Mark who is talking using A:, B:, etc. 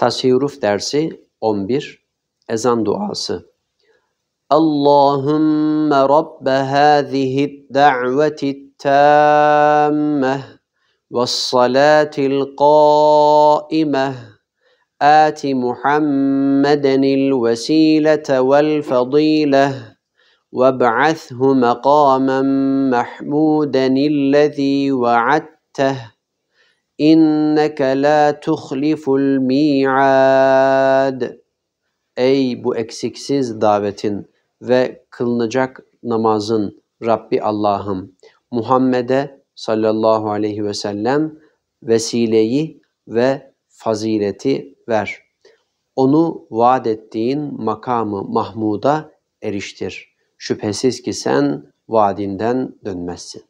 A: Tasirruf dersi 11 Ezan duası Allahümme Rabbe hâzihi da'veti tâmmeh ve والصلاة القائمة آت محمدا الوسيلة والفضيلة وابعثه مقاما محمودا الذي وعدته İnneke la tuhliful mi'ad. Ey bu eksiksiz davetin ve kılınacak namazın Rabbi Allah'ım. Muhammed'e sallallahu aleyhi ve sellem vesileyi ve fazileti ver. Onu vaat ettiğin makamı Mahmud'a eriştir. Şüphesiz ki sen vaadinden dönmezsin.